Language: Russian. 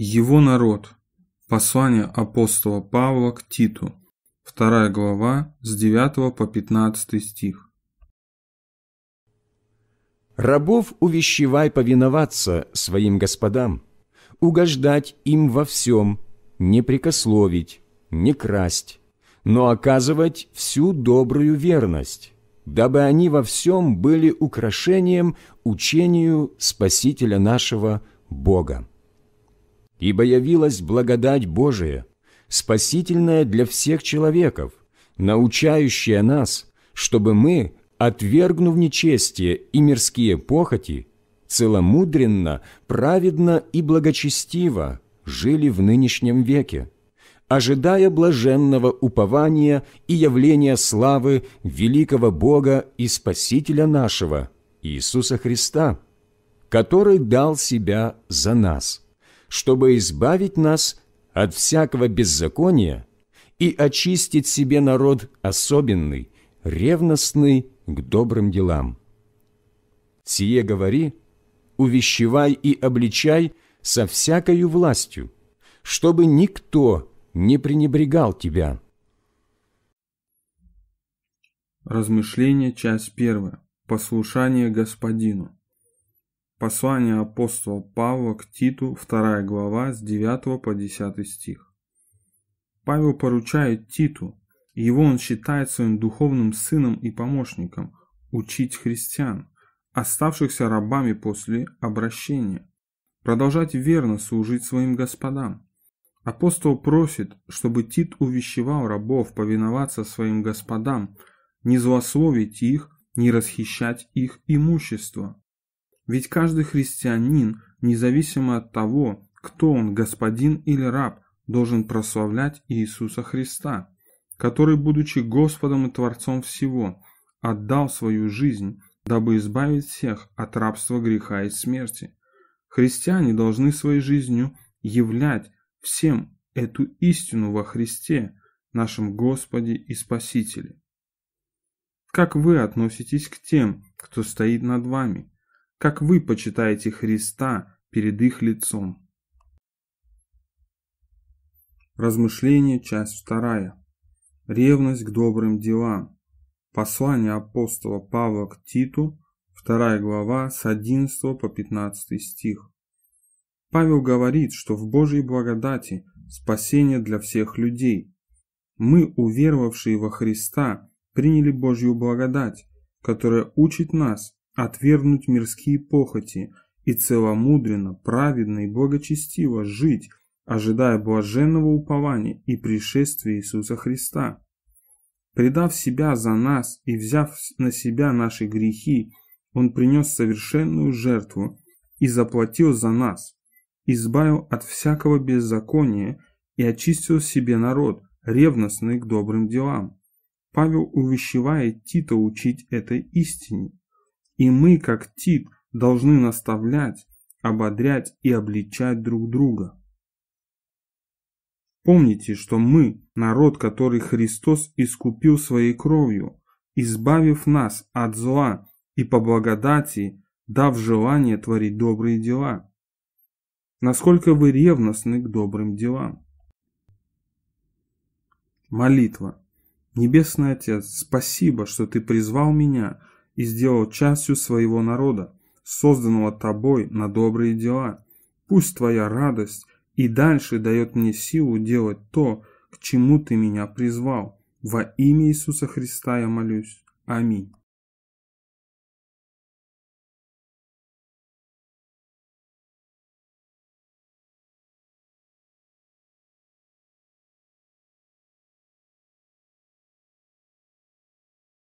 Его народ. Послание апостола Павла к Титу. вторая глава с 9 по 15 стих. «Рабов увещевай повиноваться своим господам, угождать им во всем, не прикословить, не красть, но оказывать всю добрую верность, дабы они во всем были украшением учению Спасителя нашего Бога» ибо явилась благодать Божия, спасительная для всех человеков, научающая нас, чтобы мы, отвергнув нечестие и мирские похоти, целомудренно, праведно и благочестиво жили в нынешнем веке, ожидая блаженного упования и явления славы великого Бога и Спасителя нашего, Иисуса Христа, который дал Себя за нас» чтобы избавить нас от всякого беззакония и очистить себе народ особенный, ревностный к добрым делам. Сие говори, увещевай и обличай со всякою властью, чтобы никто не пренебрегал тебя. Размышление, часть первая. Послушание Господину. Послание апостола Павла к Титу, 2 глава, с 9 по 10 стих. Павел поручает Титу, его он считает своим духовным сыном и помощником, учить христиан, оставшихся рабами после обращения, продолжать верно служить своим господам. Апостол просит, чтобы Тит увещевал рабов повиноваться своим господам, не злословить их, не расхищать их имущество. Ведь каждый христианин, независимо от того, кто он, господин или раб, должен прославлять Иисуса Христа, который, будучи Господом и Творцом всего, отдал свою жизнь, дабы избавить всех от рабства греха и смерти. Христиане должны своей жизнью являть всем эту истину во Христе, нашем Господе и Спасителе. Как вы относитесь к тем, кто стоит над вами, как вы почитаете Христа перед их лицом. Размышление, часть вторая. Ревность к добрым делам. Послание апостола Павла к Титу, вторая глава, с 11 по 15 стих. Павел говорит, что в Божьей благодати спасение для всех людей. Мы, уверовавшие во Христа, приняли Божью благодать, которая учит нас, отвергнуть мирские похоти и целомудренно, праведно и благочестиво жить, ожидая блаженного упования и пришествия Иисуса Христа. Предав себя за нас и взяв на себя наши грехи, Он принес совершенную жертву и заплатил за нас, избавил от всякого беззакония и очистил себе народ, ревностный к добрым делам. Павел увещевает Тита учить этой истине. И мы, как тип должны наставлять, ободрять и обличать друг друга. Помните, что мы – народ, который Христос искупил своей кровью, избавив нас от зла и по благодати, дав желание творить добрые дела. Насколько вы ревностны к добрым делам? Молитва. Небесный Отец, спасибо, что Ты призвал меня – и сделал частью своего народа, созданного тобой на добрые дела. Пусть твоя радость и дальше дает мне силу делать то, к чему ты меня призвал. Во имя Иисуса Христа я молюсь. Аминь.